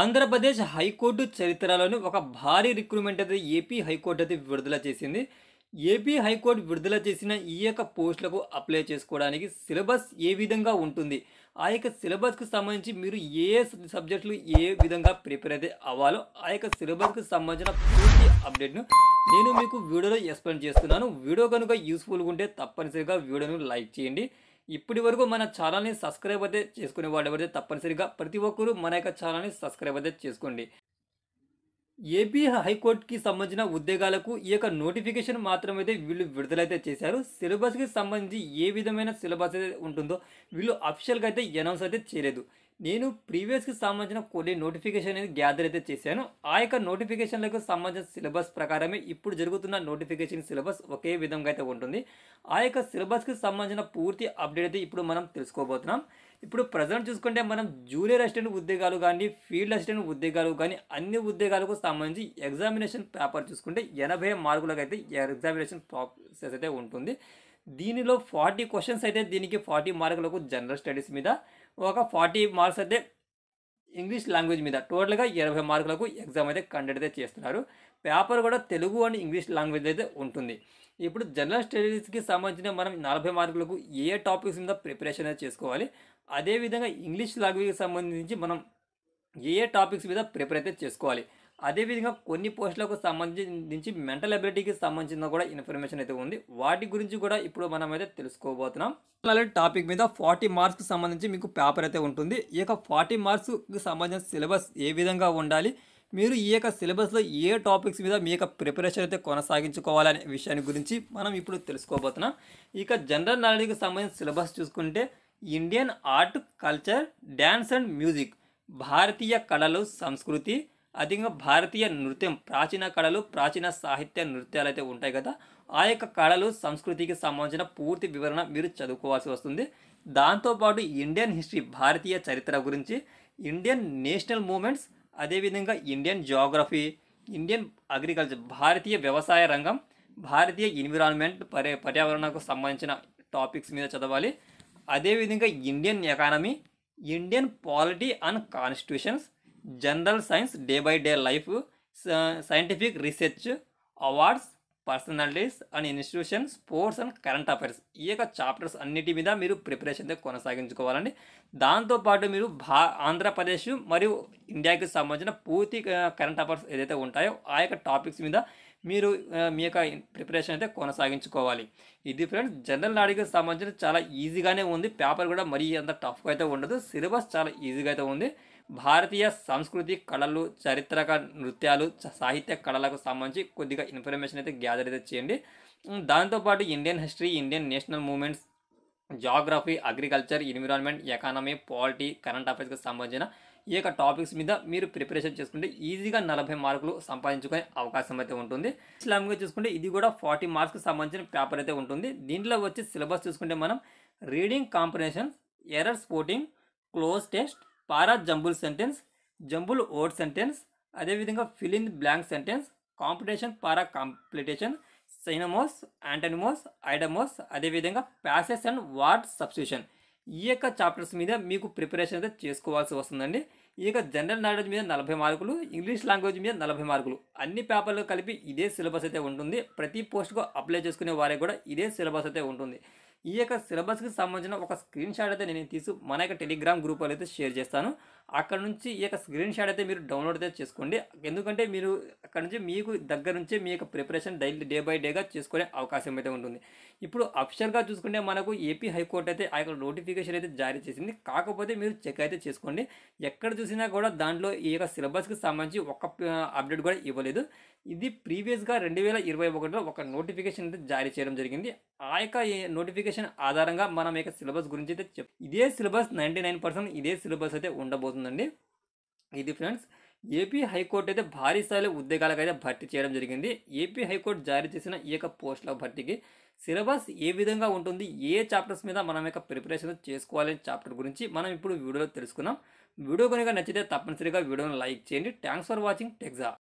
Andhra Pradesh high court చరిత్రలోని ఒక భారీ recruitment అయితే ఏపీ హైకోర్టు అయితే విడుదల చేసింది ఏపీ హైకోర్టు విడుదల చేసిన ఈ యొక్క పోస్టులకు అప్లై చేసుకోవడానికి సిలబస్ ఏ విధంగా ఉంటుంది ఆ యొక్క సిలబస్కు సంబంధించి మీరు ఏ సబ్జెక్టులు ఏ విధంగా ప్రిపేర్ అయితే అవ్వాలో ఆ యొక్క సిలబస్కు సంబంధించిన పూర్తి అప్డేట్ను నేను మీకు వీడియోలో ఎక్స్ప్లెయిన్ చేస్తున్నాను వీడియో కనుక యూస్ఫుల్గా ఉంటే తప్పనిసరిగా వీడియోను లైక్ చేయండి ఇప్పటి వరకు మన ఛానల్ని సబ్స్క్రైబ్ అయితే చేసుకునే వాళ్ళు ఎవరైతే తప్పనిసరిగా ప్రతి ఒక్కరూ మన యొక్క ఛానల్ని సబ్స్క్రైబ్ అయితే చేసుకోండి ఏపీ హైకోర్టుకి సంబంధించిన ఉద్యోగాలకు ఈ యొక్క నోటిఫికేషన్ మాత్రమైతే వీళ్ళు విడుదలైతే చేశారు సిలబస్కి సంబంధించి ఏ విధమైన సిలబస్ అయితే ఉంటుందో వీళ్ళు అఫీషియల్గా అయితే అనౌన్స్ అయితే చేయలేదు నేను ప్రీవియస్కి సంబంధించిన కొన్ని నోటిఫికేషన్ అనేది గ్యాదర్ అయితే చేశాను ఆ యొక్క నోటిఫికేషన్లకు సంబంధించిన సిలబస్ ప్రకారమే ఇప్పుడు జరుగుతున్న నోటిఫికేషన్ సిలబస్ ఒకే విధంగా అయితే ఉంటుంది ఆ యొక్క సిలబస్కి సంబంధించిన పూర్తి అప్డేట్ అయితే ఇప్పుడు మనం తెలుసుకోబోతున్నాం ఇప్పుడు ప్రజెంట్ చూసుకుంటే మనం జూనియర్ అసిస్టెంట్ ఉద్యోగాలు కానీ ఫీల్డ్ అసిస్టెంట్ ఉద్యోగాలు కానీ అన్ని ఉద్యోగాలకు సంబంధించి ఎగ్జామినేషన్ పేపర్ చూసుకుంటే ఎనభై మార్కులకు అయితే ఎగ్జామినేషన్ ప్రాసెస్ అయితే ఉంటుంది దీనిలో ఫార్టీ క్వశ్చన్స్ అయితే దీనికి ఫార్టీ మార్కులకు జనరల్ స్టడీస్ మీద ఒక ఫార్టీ మార్క్స్ అయితే ఇంగ్లీష్ లాంగ్వేజ్ మీద టోటల్గా ఇరవై మార్కులకు ఎగ్జామ్ అయితే కండక్ట్ అయితే చేస్తున్నారు పేపర్ కూడా తెలుగు అండ్ ఇంగ్లీష్ లాంగ్వేజ్ అయితే ఉంటుంది ఇప్పుడు జనరల్ స్టడీస్కి సంబంధించిన మనం నలభై మార్కులకు ఏ టాపిక్స్ మీద ప్రిపరేషన్ అయితే చేసుకోవాలి అదేవిధంగా ఇంగ్లీష్ లాంగ్వేజ్కి సంబంధించి మనం ఏ టాపిక్స్ మీద ప్రిపేర్ అయితే చేసుకోవాలి అదేవిధంగా కొన్ని పోస్టులకు సంబంధించి మెంటల్ అబిలిటీకి సంబంధించిన కూడా ఇన్ఫర్మేషన్ అయితే ఉంది వాటి గురించి కూడా ఇప్పుడు మనం అయితే తెలుసుకోబోతున్నాం అలాగే టాపిక్ మీద ఫార్టీ మార్క్స్కి సంబంధించి మీకు పేపర్ అయితే ఉంటుంది ఈ యొక్క ఫార్టీ మార్క్స్కి సంబంధించిన సిలబస్ ఏ విధంగా ఉండాలి మీరు ఈ యొక్క సిలబస్లో ఏ టాపిక్స్ మీద మీ యొక్క ప్రిపరేషన్ అయితే కొనసాగించుకోవాలనే విషయాన్ని గురించి మనం ఇప్పుడు తెలుసుకోబోతున్నాం ఇక జనరల్ నాలెడ్జ్కి సంబంధించిన సిలబస్ చూసుకుంటే Indian art culture dance and music భారతీయ కళలు సంస్కృతి అధికంగా భారతీయ నృత్యం ప్రాచీన కళలు ప్రాచీన సాహిత్య నృత్యాలు అయితే ఉంటాయి కదా ఆ యొక్క కళలు సంస్కృతికి సంబంధించిన పూర్తి వివరణ మీరు చదువుకోవాల్సి వస్తుంది దాంతోపాటు ఇండియన్ హిస్టరీ భారతీయ చరిత్ర గురించి ఇండియన్ నేషనల్ మూమెంట్స్ అదేవిధంగా ఇండియన్ జియోగ్రఫీ ఇండియన్ అగ్రికల్చర్ భారతీయ వ్యవసాయ రంగం భారతీయ ఎన్విరాన్మెంట్ పర్య పర్యావరణకు సంబంధించిన టాపిక్స్ మీద చదవాలి అదేవిధంగా Indian economy Indian polity and constitutions general science day by day life scientific research awards personalities and institution sports and current affairs ఈ యొక్క చాప్టర్స్ అన్నిటి మీద మీరు ప్రిపరేషన్ కొనసాగించుకోవాలండి దాంతోపాటు మీరు భా ఆంధ్రప్రదేశ్ మరియు ఇండియాకి సంబంధించిన పూర్తి కరెంట్ అఫైర్స్ ఏదైతే ఉంటాయో ఆ యొక్క టాపిక్స్ మీద మీరు మీ యొక్క ప్రిపరేషన్ అయితే కొనసాగించుకోవాలి ఇది ఫ్రెండ్స్ జనరల్ నాడికి సంబంధించిన చాలా ఈజీగానే ఉంది పేపర్ కూడా మరీ అంత టఫ్గా అయితే ఉండదు సిలబస్ చాలా ఈజీగా అయితే ఉంది భారతీయ సంస్కృతి కళలు చారిత్రక నృత్యాలు సాహిత్య కళలకు సంబంధించి కొద్దిగా ఇన్ఫర్మేషన్ అయితే గ్యాదర్ అయితే చేయండి దాంతోపాటు Indian history Indian national movements geography agriculture environment economy polity current అఫైర్స్కి సంబంధించిన ఈ యొక్క టాపిక్స్ మీద మీరు ప్రిపరేషన్ చేసుకుంటే ఈజీగా నలభై మార్కులు సంపాదించుకునే అవకాశం అయితే ఉంటుంది ఇస్లామిక్గా చూసుకుంటే ఇది కూడా ఫార్టీ మార్క్స్కి సంబంధించిన పేపర్ అయితే ఉంటుంది దీంట్లో వచ్చి సిలబస్ చూసుకుంటే మనం reading comprehension error spotting cloze test para jumble sentence jumble odd sentence అదేవిధంగా filling blank sentence completion para completion synonyms antonyms idioms అదేవిధంగా ప్యాసెస్ అండ్ వార్డ్ సబ్స్టిట్యూషన్ ఈ యొక్క చాప్టర్స్ మీద మీకు ప్రిపరేషన్ అయితే చేసుకోవాల్సి వస్తుందండి ఈ యొక్క జనరల్ నాలెడ్జ్ మీద నలభై మార్కులు ఇంగ్లీష్ లాంగ్వేజ్ మీద నలభై మార్కులు అన్ని పేపర్లు కలిపి ఇదే సిలబస్ అయితే ఉంటుంది ప్రతి పోస్ట్కు అప్లై చేసుకునే వారికి కూడా ఇదే సిలబస్ అయితే ఉంటుంది ఈ యొక్క సిలబస్కి సంబంధించిన ఒక స్క్రీన్ షాట్ అయితే నేను తీసి మన యొక్క టెలిగ్రామ్ గ్రూప్లో అయితే షేర్ చేస్తాను అక్కడ నుంచి ఈ యొక్క స్క్రీన్ షాట్ అయితే మీరు డౌన్లోడ్ అయితే చేసుకోండి ఎందుకంటే మీరు అక్కడ నుంచి మీకు దగ్గర నుంచి మీ యొక్క ప్రిపరేషన్ డైలీ డే బై డేగా చేసుకునే అవకాశం అయితే ఉంటుంది ఇప్పుడు అఫిషియల్గా చూసుకుంటే మనకు ఏపీ హైకోర్టు అయితే ఆ యొక్క నోటిఫికేషన్ అయితే జారీ చేసింది కాకపోతే మీరు చెక్ అయితే చేసుకోండి ఎక్కడ చూసినా కూడా దాంట్లో ఈ యొక్క సిలబస్కి సంబంధించి ఒక అప్డేట్ కూడా ఇవ్వలేదు ఇది ప్రీవియస్గా రెండు వేల ఇరవై ఒకటిలో ఒక నోటిఫికేషన్ అయితే జారీ చేయడం జరిగింది ఆ యొక్క నోటిఫికేషన్ ఆధారంగా మనం యొక్క సిలబస్ గురించి అయితే చెప్ ఇదే సిలబస్ నైంటీ నైన్ పర్సెంట్ ఇదే సిలబస్ అయితే ఉండబోతుంది అవుతుందండి ఇది ఫ్రెండ్స్ ఏపీ హైకోర్టు అయితే భారీ స్థాయిలో ఉద్యోగాలకు అయితే భర్తీ చేయడం జరిగింది ఏపీ హైకోర్టు జారీ చేసిన ఈ యొక్క పోస్టుల భర్తీకి సిలబస్ ఏ విధంగా ఉంటుంది ఏ చాప్టర్స్ మీద మనం యొక్క ప్రిపరేషన్ చేసుకోవాలనే చాప్టర్ గురించి మనం ఇప్పుడు వీడియోలో తెలుసుకున్నాం వీడియో కనుక నచ్చితే తప్పనిసరిగా వీడియోను లైక్ చేయండి థ్యాంక్స్ ఫర్ వాచింగ్ టెక్జా